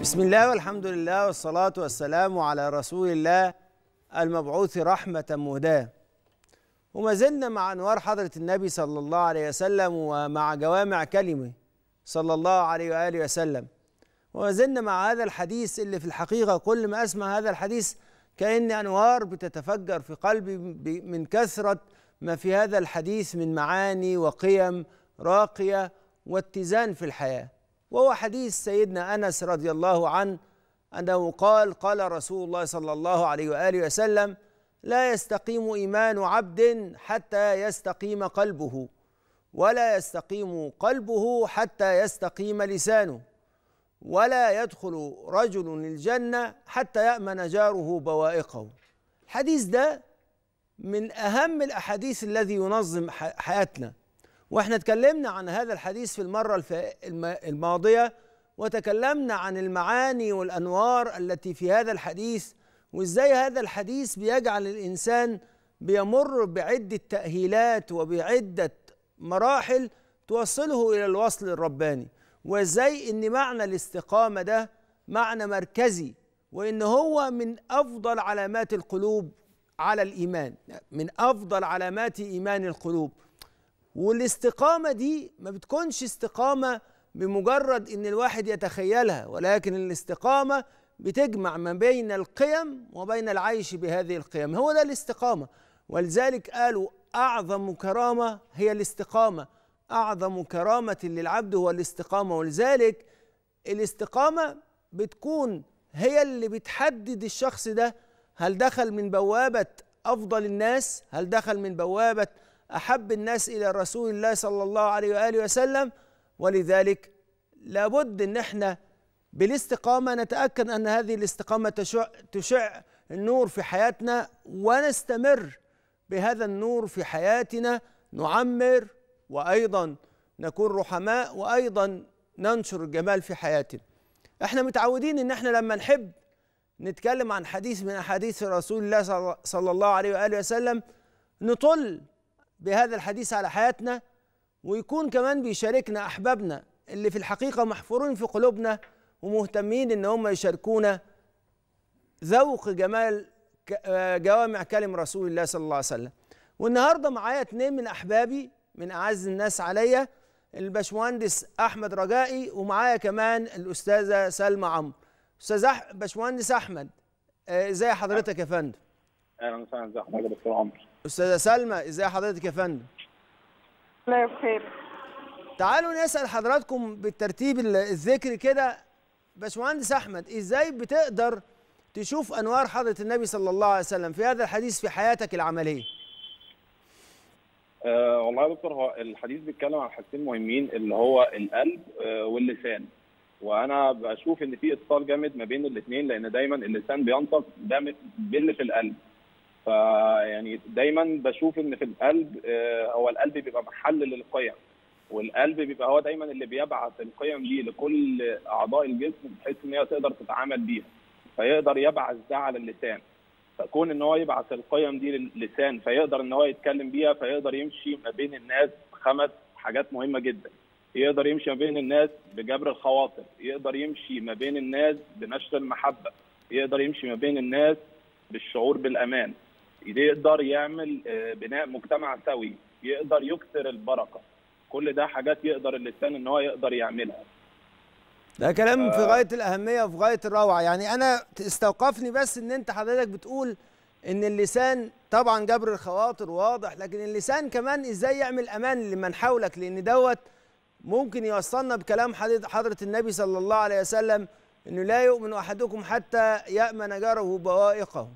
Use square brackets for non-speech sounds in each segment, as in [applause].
بسم الله والحمد لله والصلاة والسلام على رسول الله المبعوث رحمة مهداة وما زلنا مع أنوار حضرة النبي صلى الله عليه وسلم ومع جوامع كلمة صلى الله عليه وآله وسلم وما زلنا مع هذا الحديث اللي في الحقيقة كل ما أسمع هذا الحديث كأن أنوار بتتفجر في قلبي من كثرة ما في هذا الحديث من معاني وقيم راقية واتزان في الحياه وهو حديث سيدنا أنس رضي الله عنه أنه قال قال رسول الله صلى الله عليه وآله وسلم لا يستقيم إيمان عبد حتى يستقيم قلبه ولا يستقيم قلبه حتى يستقيم لسانه ولا يدخل رجل الجنة حتى يأمن جاره بوائقه الحديث ده من أهم الأحاديث الذي ينظم حياتنا واحنا اتكلمنا عن هذا الحديث في المرة الماضية وتكلمنا عن المعاني والأنوار التي في هذا الحديث وازاي هذا الحديث بيجعل الإنسان بيمر بعدة تأهيلات وبعدة مراحل توصله إلى الوصل الرباني وازاي ان معنى الاستقامة ده معنى مركزي وان هو من افضل علامات القلوب على الايمان من افضل علامات ايمان القلوب والاستقامة دي ما بتكونش استقامة بمجرد ان الواحد يتخيلها ولكن الاستقامة بتجمع ما بين القيم وبين العيش بهذه القيم هو ده الاستقامة ولذلك قالوا أعظم كرامة هي الاستقامة أعظم كرامة للعبد هو الاستقامة ولذلك الاستقامة بتكون هي اللي بتحدد الشخص ده هل دخل من بوابة أفضل الناس هل دخل من بوابة أحب الناس إلى رسول الله صلى الله عليه وآله وسلم ولذلك لابد أن احنا بالاستقامة نتأكد أن هذه الاستقامة تشع, تشع النور في حياتنا ونستمر بهذا النور في حياتنا نعمر وأيضا نكون رحماء وأيضا ننشر الجمال في حياتنا احنا متعودين ان احنا لما نحب نتكلم عن حديث من احاديث رسول الله صلى الله عليه واله وسلم نطل بهذا الحديث على حياتنا ويكون كمان بيشاركنا أحبابنا اللي في الحقيقة محفورين في قلوبنا ومهتمين إن هم يشاركونا ذوق جمال آه، جوامع كلم رسول الله صلى الله عليه وسلم والنهارده معايا اتنين من أحبابي من أعز الناس عليا الباشمهندس أحمد رجائي ومعايا كمان الأستاذة سلمى عمرو أستاذ باشمهندس أحمد آه، ازي حضرتك يا فندم؟ أهلا وسهلا ازي حضرتك يا دكتور عمرو استاذه سلمى ازي حضرتك يا فندم الله بخير تعالوا نسال حضراتكم بالترتيب الذكر كده باشمهندس احمد ازاي بتقدر تشوف انوار حضره النبي صلى الله عليه وسلم في هذا الحديث في حياتك العمليه أه والله يا دكتور هو الحديث بيتكلم عن حاجتين مهمين اللي هو القلب أه واللسان وانا بشوف ان في اتصال جامد ما بين الاثنين لان دايما اللسان بينطق ده باللي في القلب فيعني دايما بشوف ان في القلب آه، هو القلب بيبقى محل للقيم والقلب بيبقى هو دايما اللي بيبعث القيم دي لكل اعضاء الجسم بحيث ان هي تقدر تتعامل بيها فيقدر يبعث ده على اللسان فكون ان هو يبعث القيم دي للسان فيقدر ان هو يتكلم بيها فيقدر يمشي ما بين الناس خمس حاجات مهمه جدا يقدر يمشي ما بين الناس بجبر الخواطر يقدر يمشي ما بين الناس بنشر المحبه يقدر يمشي ما بين الناس بالشعور بالامان يقدر يعمل آه، بناء مجتمع سوي يقدر يكسر البركه كل ده حاجات يقدر اللسان ان هو يقدر يعملها ده كلام في آه. غايه الاهميه وفي غايه الروعه يعني انا استوقفني بس ان انت حضرتك بتقول ان اللسان طبعا جبر الخواطر واضح لكن اللسان كمان ازاي يعمل امان لمن حولك لان دوت ممكن يوصلنا بكلام حضره النبي صلى الله عليه وسلم انه لا يؤمن احدكم حتى يامن جاره بوائقه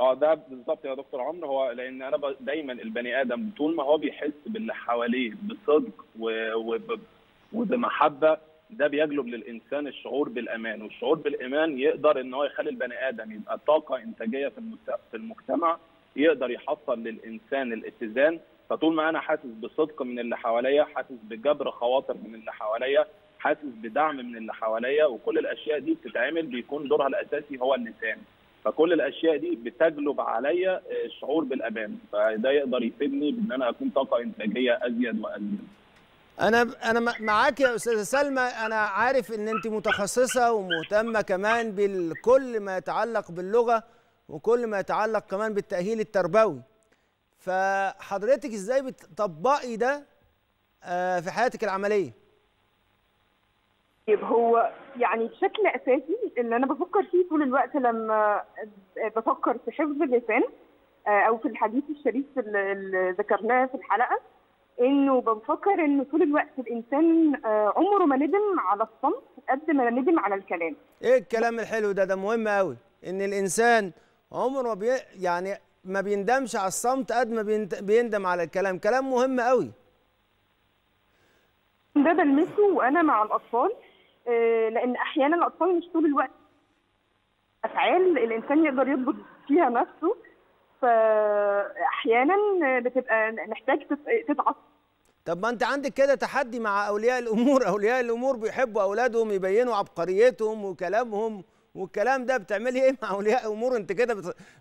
اه ده بالظبط يا دكتور عمرو هو لان انا دايما البني ادم طول ما هو بيحس باللي حواليه بصدق وبمحبه ده بيجلب للانسان الشعور بالامان والشعور بالامان يقدر ان هو يخلي البني ادم يبقى طاقه انتاجيه في في المجتمع يقدر يحصل للانسان الاتزان فطول ما انا حاسس بصدق من اللي حواليا حاسس بجبر خواطر من اللي حواليا حاسس بدعم من اللي حواليا وكل الاشياء دي بتتعمل بيكون دورها الاساسي هو اللسان فكل الاشياء دي بتجلب عليا الشعور آه، بالامان فده يقدر يفيدني بان انا اكون طاقه انتاجيه ازيد وازيد انا انا معاك يا استاذه سلمى انا عارف ان انت متخصصه ومهتمه كمان بكل ما يتعلق باللغه وكل ما يتعلق كمان بالتاهيل التربوي فحضرتك ازاي بتطبقي ده آه، في حياتك العمليه طيب هو يعني بشكل اساسي اللي انا بفكر فيه طول الوقت لما بفكر في حفظ اللسان آه، او في الحديث الشريف اللي ذكرناه في الحلقه انه بفكر انه طول الوقت الانسان آه، عمره ما ندم على الصمت قد ما ندم على الكلام. ايه الكلام الحلو ده ده مهم قوي ان الانسان عمره ما بي يعني ما بيندمش على الصمت قد ما بيندم على الكلام، كلام مهم قوي. ده بلمسه وانا مع الاطفال آه، لان احيانا الاطفال مش طول الوقت افعال الانسان يقدر يضبط فيها نفسه فاحيانا بتبقى محتاج تتعصب طب ما انت عندك كده تحدي مع اولياء الامور [laughs] اولياء الامور بيحبوا اولادهم يبينوا عبقريتهم وكلامهم والكلام ده بتعملي ايه مع اولياء الامور انت كده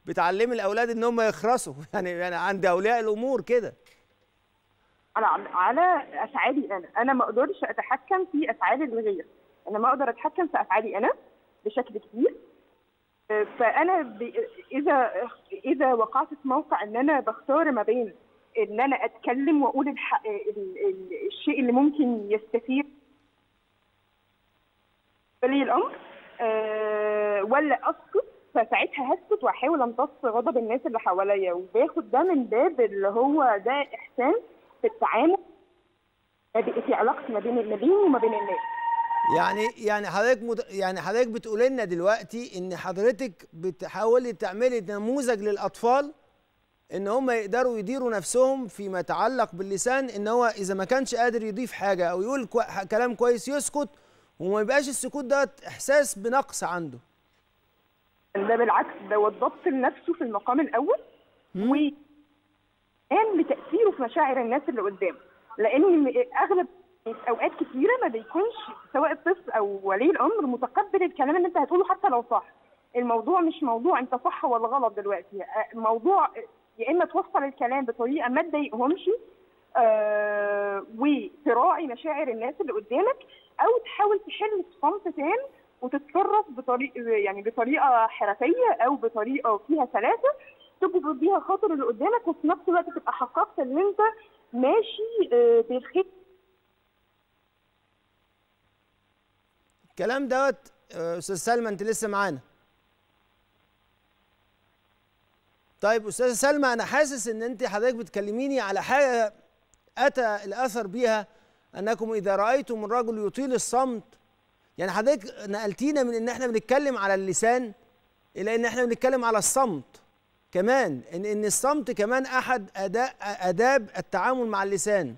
بتعلمي الاولاد ان هم يخرسوا [laughs] يعني انا يعني عند اولياء الامور كده انا على افعالي انا انا ما اقدرش اتحكم في افعال الغير انا ما اقدر اتحكم في افعالي انا بشكل كبير آه، فانا اذا اذا وقعت في موقع ان انا بختار ما بين ان انا اتكلم واقول الحق الشيء اللي ممكن يستفيد ولي الامر آه، ولا اسكت فساعتها هسكت واحاول امتص غضب الناس اللي حواليا وباخد ده من باب اللي هو ده احسان في التعامل في علاقتي ما بين ما بيني وما بين الناس يعني يعني حضرتك مد... يعني حضرتك بتقول لنا دلوقتي ان حضرتك بتحاولي تعملي نموذج للاطفال ان هم يقدروا يديروا نفسهم فيما يتعلق باللسان ان هو اذا ما كانش قادر يضيف حاجه او يقول كو... كلام كويس يسكت وما يبقاش السكوت دوت احساس بنقص عنده ده بالعكس ده الضبط لنفسه في المقام الاول و قام بتاثيره في مشاعر الناس اللي قدامه لان اغلب اوقات كتيره ما بيكونش سواء الطفل او ولي الامر متقبل الكلام اللي انت هتقوله حتى لو صح الموضوع مش موضوع انت صح ولا غلط دلوقتي الموضوع يا اما توصل الكلام بطريقه ما تضايقهمش آه، وتراعي مشاعر الناس اللي قدامك او تحاول تحل صمت تام وتتصرف بطريق يعني بطريقه حرفيه او بطريقه فيها سلاسه تجبر بيها خاطر اللي قدامك وفي نفس الوقت تبقى حققت ان انت ماشي آه بالخط الكلام دوت استاذ سلمى انت لسه معانا طيب استاذه سلمى انا حاسس ان انت حضرتك بتكلميني على حاجه اتى الاثر بيها انكم اذا رايتم الرجل يطيل الصمت يعني حضرتك نقلتينا من ان احنا بنتكلم على اللسان الى ان احنا بنتكلم على الصمت كمان ان ان الصمت كمان احد اداء اداب التعامل مع اللسان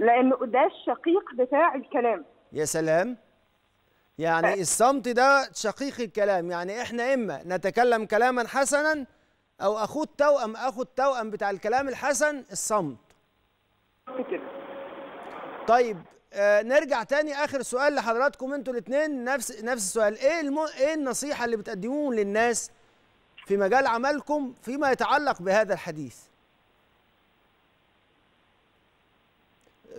لانه ده الشقيق بتاع الكلام يا سلام يعني ف... الصمت ده شقيق الكلام يعني احنا اما نتكلم كلاما حسنا او اخوه التوأم اخو التوأم بتاع الكلام الحسن الصمت كده طيب آه نرجع تاني اخر سؤال لحضراتكم انتوا الاثنين نفس نفس السؤال ايه الم... ايه النصيحه اللي بتقدموه للناس في مجال عملكم فيما يتعلق بهذا الحديث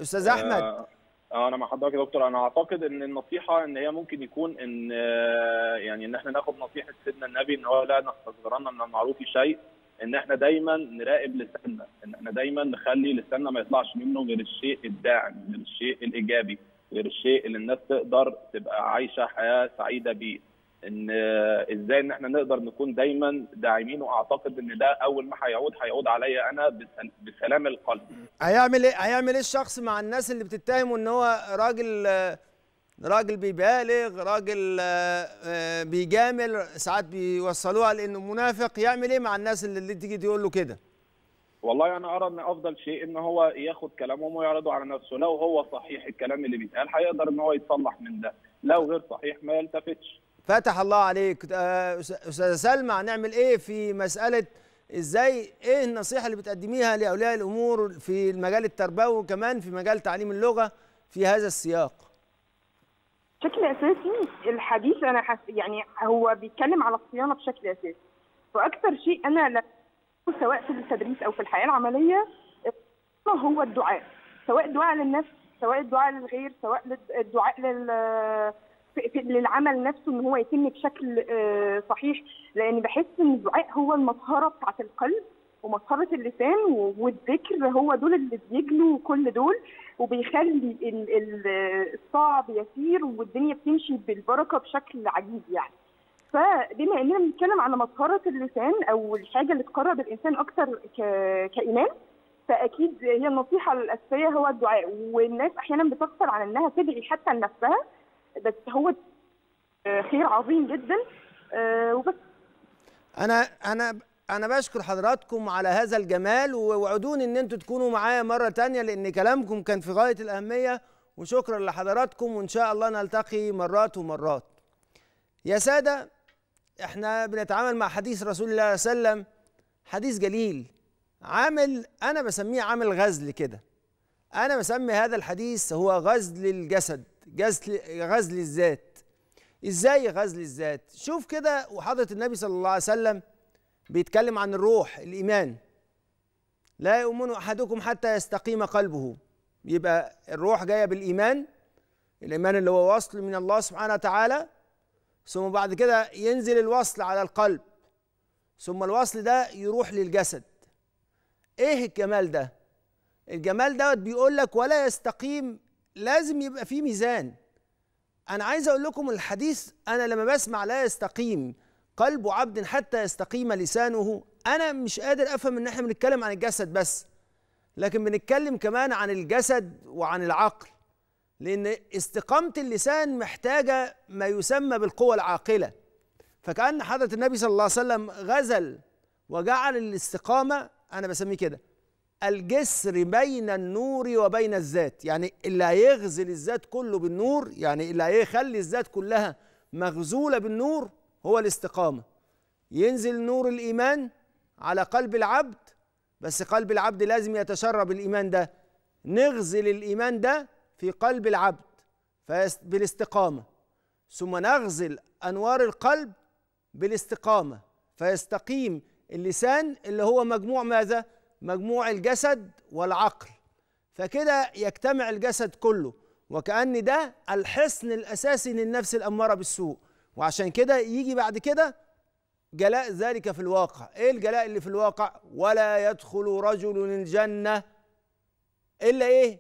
استاذ احمد آه،, آه انا مع حضرتك يا دكتور انا اعتقد ان النصيحه ان هي ممكن يكون ان آه، يعني ان احنا ناخد نصيحه سيدنا النبي ان هو لا نستصغرن من المعروف شيء ان احنا دايما نراقب لساننا ان احنا دايما نخلي لساننا ما يطلعش منه غير الشيء الداعم غير الشيء الايجابي غير الشيء اللي الناس تقدر تبقى عايشه حياه سعيده بيه ان آه، ازاي ان احنا نقدر نكون دايما داعمين واعتقد ان ده اول ما هيعود هيعود عليا انا بسلام القلب هيعمل ايه هيعمل ايه الشخص مع الناس اللي بتتهمه ان هو راجل آه، راجل بيبالغ راجل آه، بيجامل ساعات بيوصلوها لانه منافق يعمل ايه مع الناس اللي تيجي تقول له كده والله انا ارى ان افضل شيء ان هو ياخد كلامهم ويعرضه على نفسه لو هو صحيح الكلام اللي بيتقال هيقدر ان هو يتصلح من ده لو غير صحيح ما يلتفتش فتح الله عليك آه، استاذه سلمى هنعمل ايه في مساله ازاي ايه النصيحه اللي بتقدميها لاولياء الامور في المجال التربوي وكمان في مجال تعليم اللغه في هذا السياق بشكل اساسي الحديث انا حس... يعني هو بيتكلم على الصيانه بشكل اساسي واكثر شيء انا سواء في التدريس او في الحياه العمليه هو الدعاء سواء دعاء للنفس سواء الدعاء للغير سواء الدعاء لل للعمل نفسه ان هو يتم بشكل آه، صحيح لان بحس ان الدعاء هو المطهره بتاعت القلب ومطهره اللسان والذكر هو دول اللي بيجلوا كل دول وبيخلي الصعب يسير والدنيا بتمشي بالبركه بشكل عجيب يعني فبما اننا بنتكلم على مطهره اللسان او الحاجه اللي تقرب الانسان اكثر كايمان فاكيد هي النصيحه الاساسيه هو الدعاء والناس احيانا بتكثر على انها تدعي حتى لنفسها بس هو آه، خير عظيم جدا آه، وبس انا انا انا بشكر حضراتكم على هذا الجمال ووعدوني ان انتوا تكونوا معايا مره تانية لان كلامكم كان في غايه الاهميه وشكرا لحضراتكم وان شاء الله نلتقي مرات ومرات يا ساده احنا بنتعامل مع حديث رسول الله صلى الله عليه وسلم حديث جليل عامل انا بسميه عامل غزل كده انا بسمي هذا الحديث هو غزل الجسد غزل الذات ازاي غزل الذات شوف كده وحضره النبي صلى الله عليه وسلم بيتكلم عن الروح الايمان لا يؤمن احدكم حتى يستقيم قلبه يبقى الروح جايه بالايمان الايمان اللي هو وصل من الله سبحانه وتعالى ثم بعد كده ينزل الوصل على القلب ثم الوصل ده يروح للجسد ايه الجمال ده الجمال دوت بيقول لك ولا يستقيم لازم يبقى في ميزان انا عايز اقول لكم الحديث انا لما بسمع لا يستقيم قلب عبد حتى يستقيم لسانه انا مش قادر افهم ان احنا بنتكلم عن الجسد بس لكن بنتكلم كمان عن الجسد وعن العقل لان استقامه اللسان محتاجه ما يسمى بالقوه العاقله فكان حضره النبي صلى الله عليه وسلم غزل وجعل الاستقامه انا بسميه كده الجسر بين النور وبين الذات يعني اللي هيغزل الذات كله بالنور يعني اللي هيخلي الذات كلها مغزولة بالنور هو الاستقامة ينزل نور الإيمان على قلب العبد بس قلب العبد لازم يتشرب الإيمان ده نغزل الإيمان ده في قلب العبد بالاستقامة ثم نغزل أنوار القلب بالاستقامة فيستقيم اللسان اللي هو مجموع ماذا؟ مجموع الجسد والعقل فكده يجتمع الجسد كله وكأن ده الحصن الأساسي للنفس الأمارة بالسوء وعشان كده يجي بعد كده جلاء ذلك في الواقع ايه الجلاء اللي في الواقع ولا يدخل رجل الجنة إلا ايه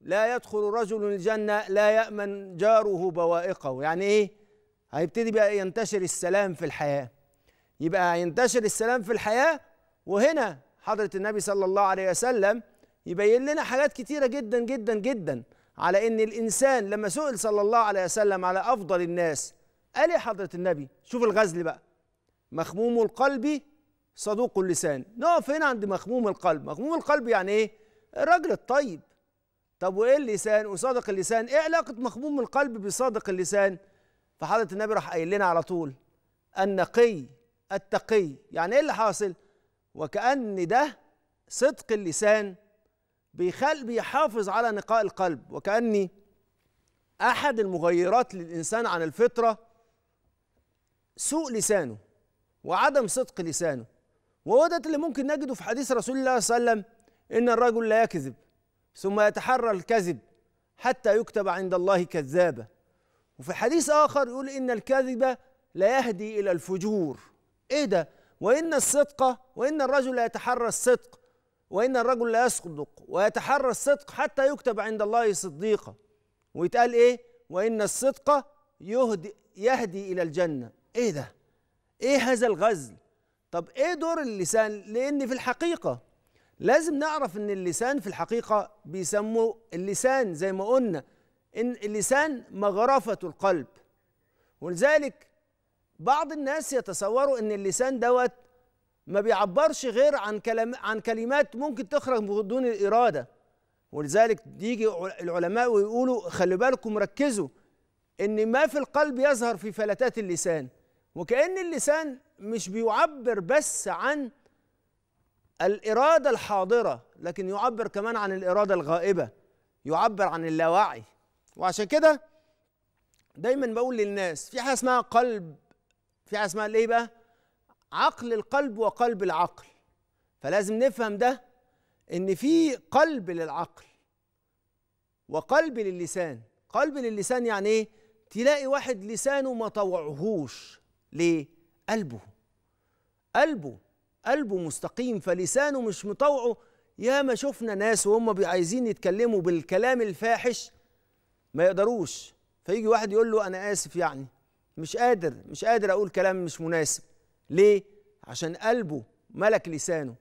لا يدخل رجل الجنة لا يأمن جاره بوائقه يعني ايه هيبتدي بقى ينتشر السلام في الحياة يبقى ينتشر السلام في الحياة وهنا حضرة النبي صلى الله عليه وسلم يبين لنا حاجات كتيرة جدا جدا جدا على ان الانسان لما سئل صلى الله عليه وسلم على افضل الناس قال ايه حضرة النبي شوف الغزل بقى مخموم القلب صدوق اللسان نقف هنا عند مخموم القلب مخموم القلب يعني ايه الراجل الطيب طب وايه اللسان وصادق اللسان ايه علاقة مخموم القلب بصادق اللسان فحضرة النبي راح قايل لنا على طول النقي التقي يعني ايه اللي حاصل وكأن ده صدق اللسان بيخل بيحافظ على نقاء القلب وكأني أحد المغيرات للإنسان عن الفطرة سوء لسانه وعدم صدق لسانه وهو ده اللي ممكن نجده في حديث رسول الله صلى الله عليه وسلم إن الرجل لا يكذب ثم يتحرى الكذب حتى يكتب عند الله كذابا وفي حديث آخر يقول إن الكذب لا يهدي إلى الفجور إيه ده وإن الصدق وإن الرجل لا يتحرى الصدق وإن الرجل لا يصدق ويتحرى الصدق حتى يكتب عند الله صديقا ويتقال إيه وإن الصدق يهدي يهدي إلى الجنة إيه ده إيه هذا الغزل طب إيه دور اللسان لأن في الحقيقة لازم نعرف إن اللسان في الحقيقة بيسموه اللسان زي ما قلنا إن اللسان مغرفة القلب ولذلك بعض الناس يتصوروا ان اللسان دوت ما بيعبرش غير عن كلام عن كلمات ممكن تخرج بدون الاراده ولذلك يجي العلماء ويقولوا خلي بالكم ركزوا ان ما في القلب يظهر في فلتات اللسان وكأن اللسان مش بيعبر بس عن الإرادة الحاضرة لكن يعبر كمان عن الإرادة الغائبة يعبر عن اللاوعي وعشان كده دايما بقول للناس في حاجة اسمها قلب في حاجه اسمها الايه بقى عقل القلب وقلب العقل فلازم نفهم ده ان في قلب للعقل وقلب للسان قلب للسان يعني ايه تلاقي واحد لسانه ما طوعهوش ليه قلبه قلبه قلبه مستقيم فلسانه مش مطوعه ياما شفنا ناس وهم عايزين يتكلموا بالكلام الفاحش ما يقدروش فيجي واحد يقول له انا اسف يعني مش قادر مش قادر اقول كلام مش مناسب ليه عشان قلبه ملك لسانه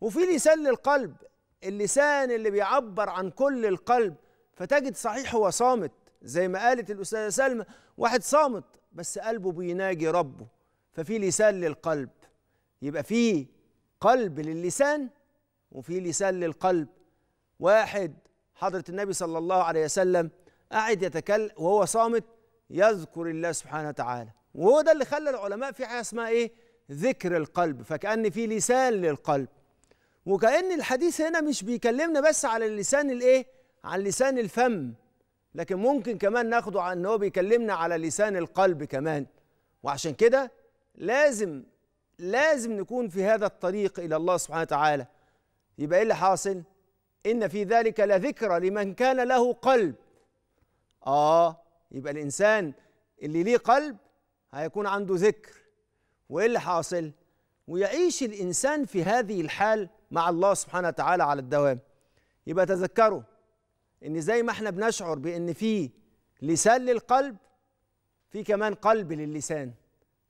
وفي لسان للقلب اللسان اللي بيعبر عن كل القلب فتجد صحيح هو صامت زي ما قالت الاستاذه سلمى واحد صامت بس قلبه بيناجي ربه ففي لسان للقلب يبقى في قلب للسان وفي لسان للقلب واحد حضره النبي صلى الله عليه وسلم قاعد يتكلم وهو صامت يذكر الله سبحانه وتعالى وهو ده اللي خلى العلماء في حاجه اسمها ايه ذكر القلب فكأن في لسان للقلب وكأن الحديث هنا مش بيكلمنا بس على اللسان الايه عن لسان الفم لكن ممكن كمان ناخده عن ان هو بيكلمنا على لسان القلب كمان وعشان كده لازم لازم نكون في هذا الطريق الى الله سبحانه وتعالى يبقى ايه اللي حاصل ان في ذلك لذكرى لمن كان له قلب اه يبقى الانسان اللي ليه قلب هيكون عنده ذكر وايه اللي حاصل ويعيش الانسان في هذه الحال مع الله سبحانه وتعالى على الدوام يبقى تذكروا ان زي ما احنا بنشعر بان في لسان للقلب في كمان قلب للسان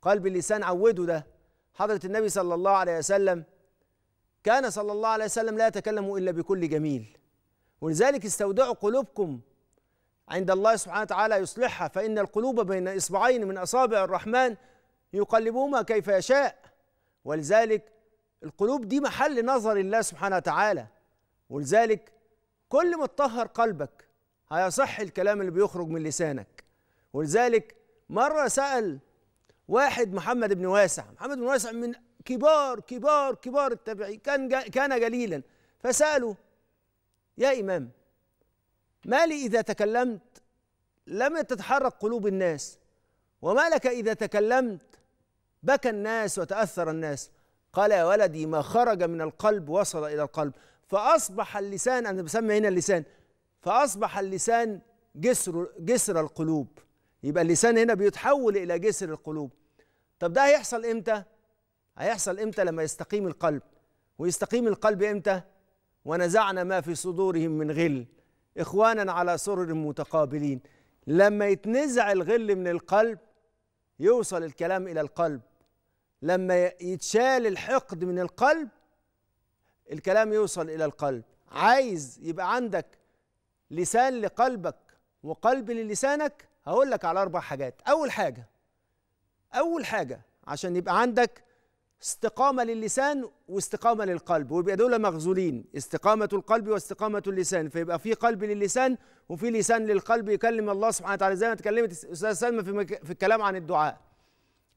قلب اللسان عوده ده حضرة النبي صلى الله عليه وسلم كان صلى الله عليه وسلم لا يتكلم إلا بكل جميل ولذلك استودعوا قلوبكم عند الله سبحانه وتعالى يصلحها فإن القلوب بين إصبعين من أصابع الرحمن يقلبهما كيف يشاء ولذلك القلوب دي محل نظر الله سبحانه وتعالى ولذلك كل ما تطهر قلبك هيصح الكلام اللي بيخرج من لسانك ولذلك مرة سأل واحد محمد بن واسع محمد بن واسع من كبار كبار كبار التابعين كان كان جليلا فسأله يا إمام ما لي إذا تكلمت لم تتحرك قلوب الناس وما لك إذا تكلمت بكى الناس وتأثر الناس قال يا ولدي ما خرج من القلب وصل إلى القلب فأصبح اللسان أنا بسمي هنا اللسان فأصبح اللسان جسر جسر القلوب يبقى اللسان هنا بيتحول إلى جسر القلوب طب ده هيحصل إمتى؟ هيحصل إمتى لما يستقيم القلب ويستقيم القلب إمتى؟ ونزعنا ما في صدورهم من غل إخوانا على سرر متقابلين لما يتنزع الغل من القلب يوصل الكلام إلى القلب لما يتشال الحقد من القلب الكلام يوصل إلى القلب عايز يبقى عندك لسان لقلبك وقلب للسانك هقول لك على أربع حاجات أول حاجة أول حاجة عشان يبقى عندك استقامة للسان واستقامة للقلب ويبقى دول مغزولين استقامة القلب واستقامة اللسان فيبقى في قلب للسان وفي لسان للقلب يكلم الله سبحانه وتعالى زي ما اتكلمت أستاذ سلمى في, مك... في الكلام عن الدعاء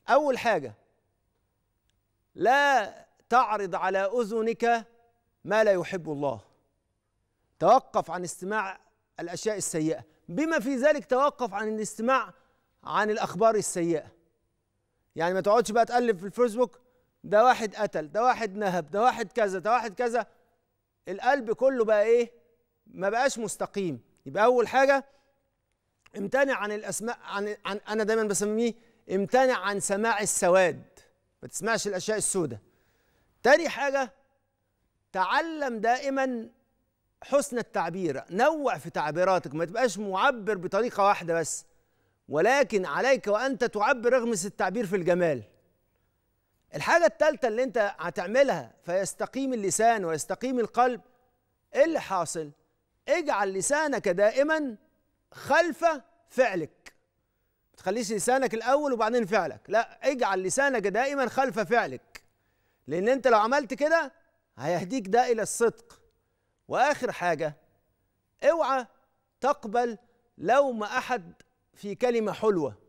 أول حاجة لا تعرض على أذنك ما لا يحب الله توقف عن استماع الأشياء السيئة بما في ذلك توقف عن الاستماع عن الأخبار السيئة يعني ما تقعدش بقى تقلب في الفيسبوك ده واحد قتل ده واحد نهب ده واحد كذا ده واحد كذا القلب كله بقى ايه ما بقاش مستقيم يبقى اول حاجه امتنع عن الاسماء عن, عن انا دايما بسميه امتنع عن سماع السواد ما تسمعش الاشياء السوداء تاني حاجه تعلم دائما حسن التعبير نوع في تعبيراتك ما تبقاش معبر بطريقه واحده بس ولكن عليك وانت تعبر رغم التعبير في الجمال الحاجة الثالثة اللي أنت هتعملها فيستقيم اللسان ويستقيم القلب إيه اللي حاصل؟ اجعل لسانك دائما خلف فعلك ما تخليش لسانك الأول وبعدين فعلك لا اجعل لسانك دائما خلف فعلك لأن أنت لو عملت كده هيهديك ده إلى الصدق وآخر حاجة اوعى تقبل لوم أحد في كلمة حلوة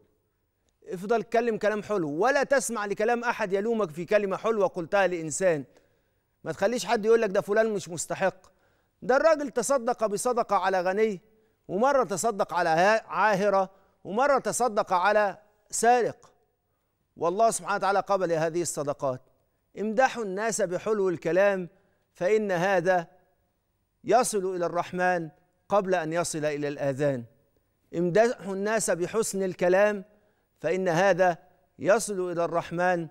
افضل اتكلم كلام حلو ولا تسمع لكلام احد يلومك في كلمه حلوه قلتها لانسان ما تخليش حد يقول لك ده فلان مش مستحق ده الراجل تصدق بصدقه على غني ومره تصدق على عاهره ومره تصدق على سارق والله سبحانه وتعالى قبل هذه الصدقات امدحوا الناس بحلو الكلام فان هذا يصل الى الرحمن قبل ان يصل الى الاذان امدحوا الناس بحسن الكلام فإن هذا يصل إلى الرحمن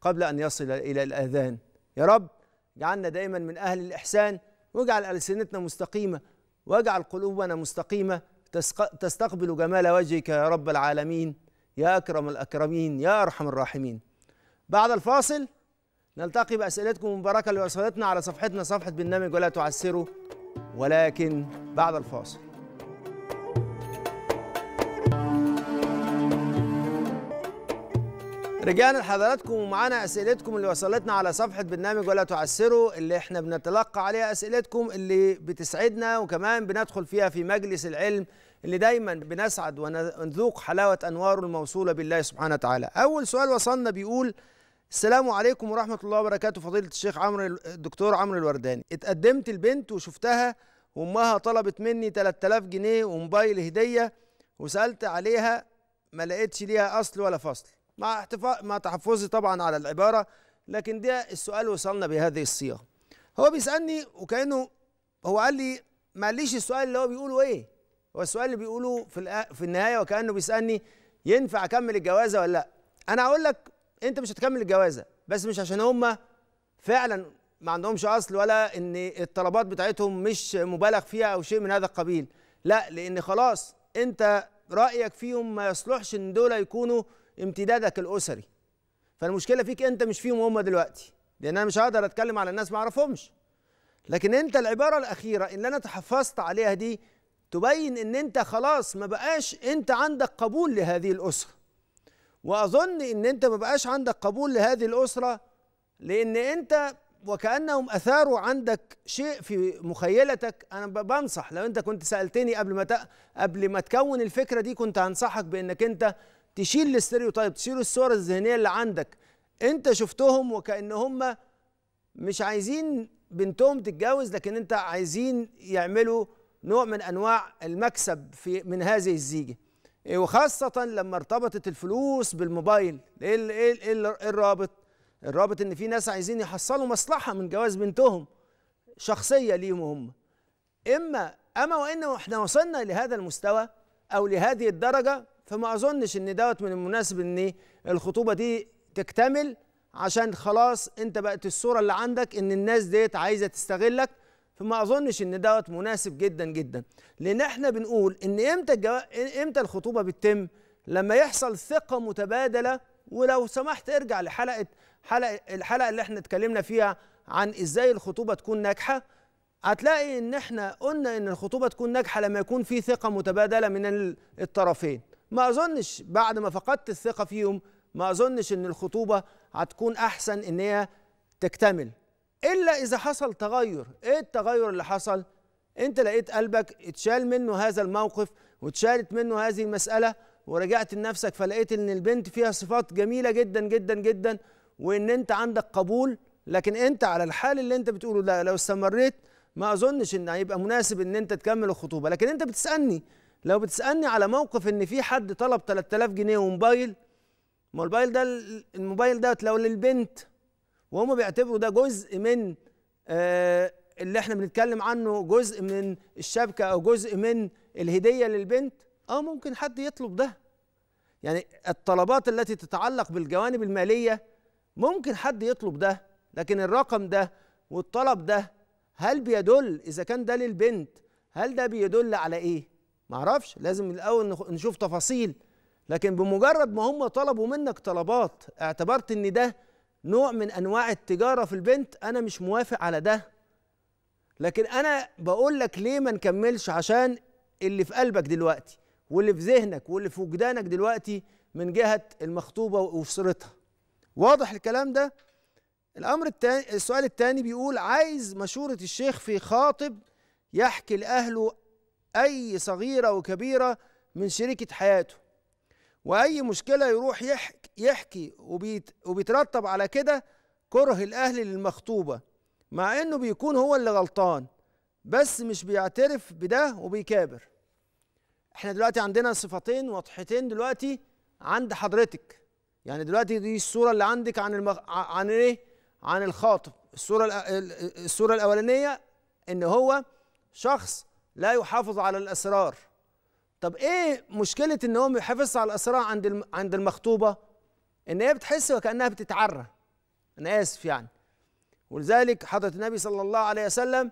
قبل أن يصل إلى الآذان يا رب اجعلنا دائما من أهل الإحسان واجعل ألسنتنا مستقيمة واجعل قلوبنا مستقيمة تستقبل جمال وجهك يا رب العالمين يا أكرم الأكرمين يا أرحم الراحمين بعد الفاصل نلتقي بأسئلتكم المباركة اللي وصلتنا على صفحتنا صفحة برنامج ولا تعسروا ولكن بعد الفاصل رجعنا لحضراتكم ومعانا اسئلتكم اللي وصلتنا على صفحه برنامج ولا تعسروا اللي احنا بنتلقى عليها اسئلتكم اللي بتسعدنا وكمان بندخل فيها في مجلس العلم اللي دايما بنسعد ونذوق حلاوه انواره الموصوله بالله سبحانه وتعالى. اول سؤال وصلنا بيقول السلام عليكم ورحمه الله وبركاته فضيله الشيخ عمرو الدكتور عمرو الورداني، اتقدمت البنت وشفتها وامها طلبت مني 3000 جنيه وموبايل هديه وسالت عليها ما لقيتش ليها اصل ولا فصل. مع احتفاظ مع تحفظي طبعا على العباره لكن ده السؤال وصلنا بهذه الصيغه هو بيسالني وكانه هو قال لي معليش السؤال اللي هو بيقوله ايه هو السؤال اللي بيقوله في في النهايه وكانه بيسالني ينفع اكمل الجوازه ولا لا انا هقول لك انت مش هتكمل الجوازه بس مش عشان هم فعلا ما عندهمش اصل ولا ان الطلبات بتاعتهم مش مبالغ فيها او شيء من هذا القبيل لا لان خلاص انت رايك فيهم ما يصلحش ان دول يكونوا امتدادك الاسري فالمشكله فيك انت مش فيهم هم دلوقتي لان انا مش هقدر اتكلم على الناس ما اعرفهمش لكن انت العباره الاخيره اللي انا تحفظت عليها دي تبين ان انت خلاص ما بقاش انت عندك قبول لهذه الاسره واظن ان انت ما بقاش عندك قبول لهذه الاسره لان انت وكانهم اثاروا عندك شيء في مخيلتك انا بنصح لو انت كنت سالتني قبل ما قبل ما تكون الفكره دي كنت هنصحك بانك انت تشيل الاستريوتايب تشيل الصور الذهنيه اللي عندك انت شفتهم وكان هم مش عايزين بنتهم تتجوز لكن انت عايزين يعملوا نوع من انواع المكسب في من هذه الزيجه إيه، وخاصه لما ارتبطت الفلوس بالموبايل ايه إيه, إيه, ايه الرابط الرابط ان في ناس عايزين يحصلوا مصلحه من جواز بنتهم شخصيه ليهم هم اما اما وان احنا وصلنا لهذا المستوى او لهذه الدرجه فما اظنش ان دوت من المناسب ان الخطوبه دي تكتمل عشان خلاص انت بقت الصوره اللي عندك ان الناس ديت عايزه تستغلك فما اظنش ان دوت مناسب جدا جدا لان احنا بنقول ان امتى الجو... امتى الخطوبه بتتم لما يحصل ثقه متبادله ولو سمحت ارجع لحلقه حلقه الحلقه اللي احنا اتكلمنا فيها عن ازاي الخطوبه تكون ناجحه هتلاقي ان احنا قلنا ان الخطوبه تكون ناجحه لما يكون في ثقه متبادله من الطرفين ما اظنش بعد ما فقدت الثقه فيهم ما اظنش ان الخطوبه هتكون احسن ان هي تكتمل الا اذا حصل تغير ايه التغير اللي حصل انت لقيت قلبك اتشال منه هذا الموقف واتشالت منه هذه المساله ورجعت لنفسك فلقيت ان البنت فيها صفات جميله جدا جدا جدا وان انت عندك قبول لكن انت على الحال اللي انت بتقوله ده لو استمريت ما اظنش ان هيبقى مناسب ان انت تكمل الخطوبه لكن انت بتسالني لو بتسالني على موقف ان في حد طلب 3000 جنيه وموبايل ما الموبايل ده الموبايل دوت لو للبنت وهم بيعتبروا ده جزء من آه اللي احنا بنتكلم عنه جزء من الشبكه او جزء من الهديه للبنت اه ممكن حد يطلب ده يعني الطلبات التي تتعلق بالجوانب الماليه ممكن حد يطلب ده لكن الرقم ده والطلب ده هل بيدل اذا كان ده للبنت هل ده بيدل على ايه معرفش لازم الاول نشوف تفاصيل لكن بمجرد ما هم طلبوا منك طلبات اعتبرت ان ده نوع من انواع التجاره في البنت انا مش موافق على ده لكن انا بقول لك ليه ما نكملش عشان اللي في قلبك دلوقتي واللي في ذهنك واللي في وجدانك دلوقتي من جهه المخطوبه واسرتها واضح الكلام ده الامر التاني السؤال الثاني بيقول عايز مشوره الشيخ في خاطب يحكي لاهله أي صغيرة وكبيرة من شريكة حياته وأي مشكلة يروح يحكي, وبيترتب على كده كره الأهل للمخطوبة مع إنه بيكون هو اللي غلطان بس مش بيعترف بده وبيكابر احنا دلوقتي عندنا صفتين واضحتين دلوقتي عند حضرتك يعني دلوقتي دي الصورة اللي عندك عن المخ... عن ايه؟ عن الخاطب الصورة الصورة الأولانية إن هو شخص لا يحافظ على الاسرار طب ايه مشكله ان هو ما على الاسرار عند عند المخطوبه ان هي بتحس وكانها بتتعرى انا اسف يعني ولذلك حضره النبي صلى الله عليه وسلم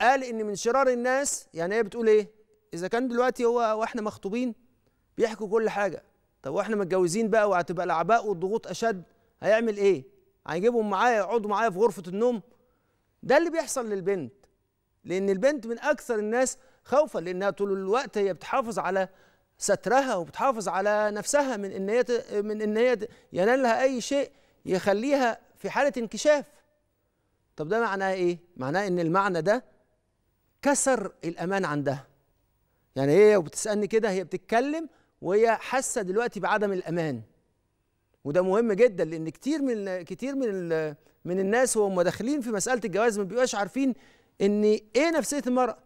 قال ان من شرار الناس يعني هي بتقول ايه اذا كان دلوقتي هو واحنا مخطوبين بيحكوا كل حاجه طب واحنا متجوزين بقى وهتبقى الاعباء والضغوط اشد هيعمل ايه هيجيبهم معايا يقعدوا معايا في غرفه النوم ده اللي بيحصل للبنت لأن البنت من أكثر الناس خوفا لأنها طول الوقت هي بتحافظ على سترها وبتحافظ على نفسها من ان هي من ان هي ينالها اي شيء يخليها في حاله انكشاف طب ده معناه ايه معناه ان المعنى ده كسر الامان عندها يعني هي وبتسالني كده هي بتتكلم وهي حاسه دلوقتي بعدم الامان وده مهم جدا لان كتير من كتير من من الناس وهم داخلين في مساله الجواز ما بيبقاش عارفين ان ايه نفسيه المراه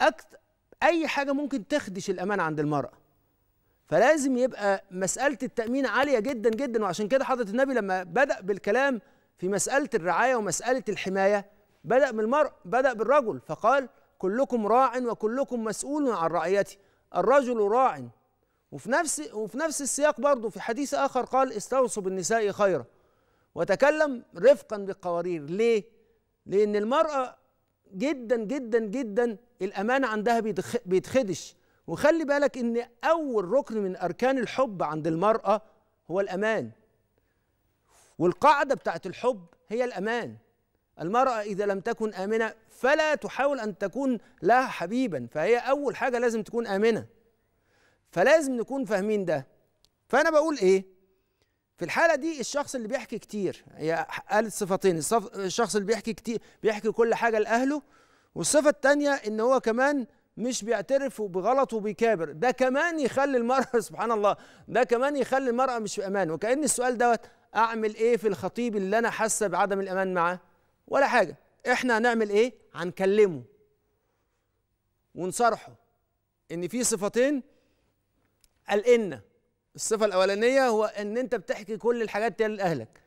أكت... اي حاجه ممكن تخدش الامان عند المراه فلازم يبقى مساله التامين عاليه جدا جدا وعشان كده حضره النبي لما بدا بالكلام في مساله الرعايه ومساله الحمايه بدا المرء بدا بالرجل فقال كلكم راع وكلكم مسؤول عن رعيته الرجل راع وفي نفس وفي نفس السياق برضه في حديث اخر قال استوصوا بالنساء خيرا وتكلم رفقا بالقوارير ليه؟ لان المراه جدا جدا جدا الامانه عندها بيتخدش وخلي بالك ان اول ركن من اركان الحب عند المراه هو الامان والقاعده بتاعت الحب هي الامان المرأة إذا لم تكن آمنة فلا تحاول أن تكون لها حبيبا فهي أول حاجة لازم تكون آمنة فلازم نكون فاهمين ده فأنا بقول إيه في الحاله دي الشخص اللي بيحكي كتير هي قالت صفتين الشخص اللي بيحكي كتير بيحكي كل حاجه لاهله والصفه التانية ان هو كمان مش بيعترف بغلطه وبيكابر ده كمان يخلي المرأة [laughs] سبحان الله ده كمان يخلي المرأة مش في أمان وكأن السؤال دوت أعمل إيه في الخطيب اللي أنا حاسة بعدم الأمان معاه ولا حاجة إحنا هنعمل إيه هنكلمه ونصارحه إن في صفتين قلقنا الصفه الاولانيه هو ان انت بتحكي كل الحاجات دي لاهلك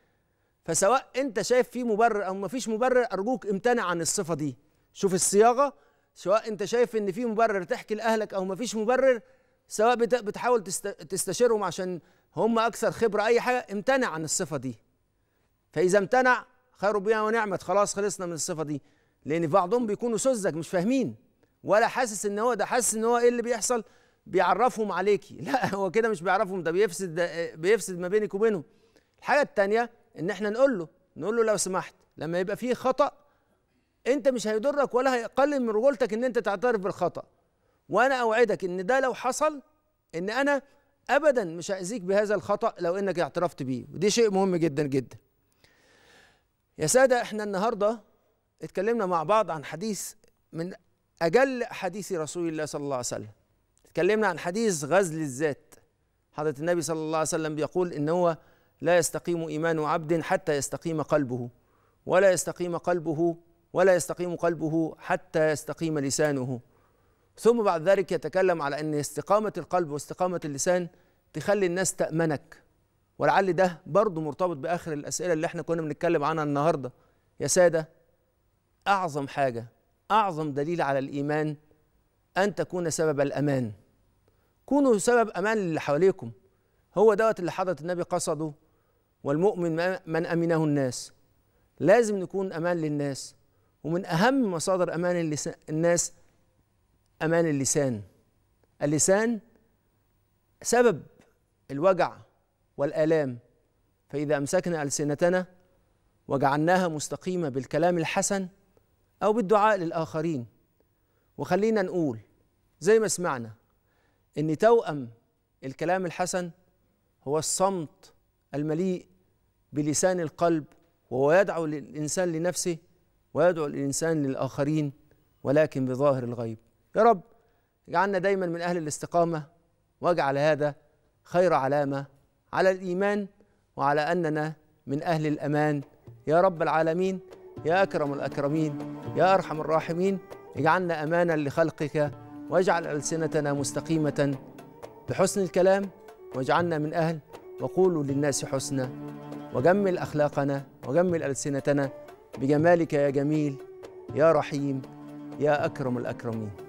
فسواء انت شايف في مبرر او مفيش مبرر ارجوك امتنع عن الصفه دي شوف الصياغه سواء انت شايف ان في مبرر تحكي لاهلك او مفيش مبرر سواء بتحاول تستشيرهم عشان هم اكثر خبره اي حاجه امتنع عن الصفه دي فاذا امتنع خير بها ونعمت خلاص خلصنا من الصفه دي لان بعضهم بيكونوا سذج مش فاهمين ولا حاسس ان هو ده حاسس ان هو ايه اللي بيحصل بيعرفهم عليكي [laughs] لا هو كده مش بيعرفهم ده بيفسد بيفسد ما بينك وبينهم الحاجه الثانيه ان احنا نقول له نقول له لو سمحت لما يبقى فيه خطا انت مش هيضرك ولا هيقلل من رجولتك ان انت تعترف بالخطا وانا اوعدك ان ده لو حصل ان انا ابدا مش هاذيك بهذا الخطا لو انك اعترفت بيه ودي شيء مهم جدا جدا يا ساده احنا النهارده اتكلمنا مع بعض عن حديث من اجل حديث رسول الله صلى الله عليه وسلم اتكلمنا عن حديث غزل الذات حضرة النبي صلى الله عليه وسلم بيقول إن هو لا يستقيم إيمان عبد حتى يستقيم قلبه ولا يستقيم قلبه ولا يستقيم قلبه حتى يستقيم لسانه ثم بعد ذلك يتكلم على أن استقامة القلب واستقامة اللسان تخلي الناس تأمنك ولعل ده برضه مرتبط بآخر الأسئلة اللي احنا كنا بنتكلم عنها النهاردة يا سادة أعظم حاجة أعظم دليل على الإيمان أن تكون سبب الأمان كونوا سبب امان للي حواليكم هو دوت اللي حضره النبي قصده والمؤمن من امنه الناس لازم نكون امان للناس ومن اهم مصادر امان الناس امان اللسان اللسان سبب الوجع والالام فاذا امسكنا السنتنا وجعلناها مستقيمه بالكلام الحسن او بالدعاء للاخرين وخلينا نقول زي ما سمعنا ان توأم الكلام الحسن هو الصمت المليء بلسان القلب وهو يدعو الانسان لنفسه ويدعو الانسان للاخرين ولكن بظاهر الغيب يا رب اجعلنا دايما من اهل الاستقامه واجعل هذا خير علامه على الايمان وعلى اننا من اهل الامان يا رب العالمين يا اكرم الاكرمين يا ارحم الراحمين اجعلنا امانا لخلقك واجعل ألسنتنا مستقيمة بحسن الكلام واجعلنا من أهل وقولوا للناس حسنا وجمل أخلاقنا وجمل ألسنتنا بجمالك يا جميل يا رحيم يا أكرم الأكرمين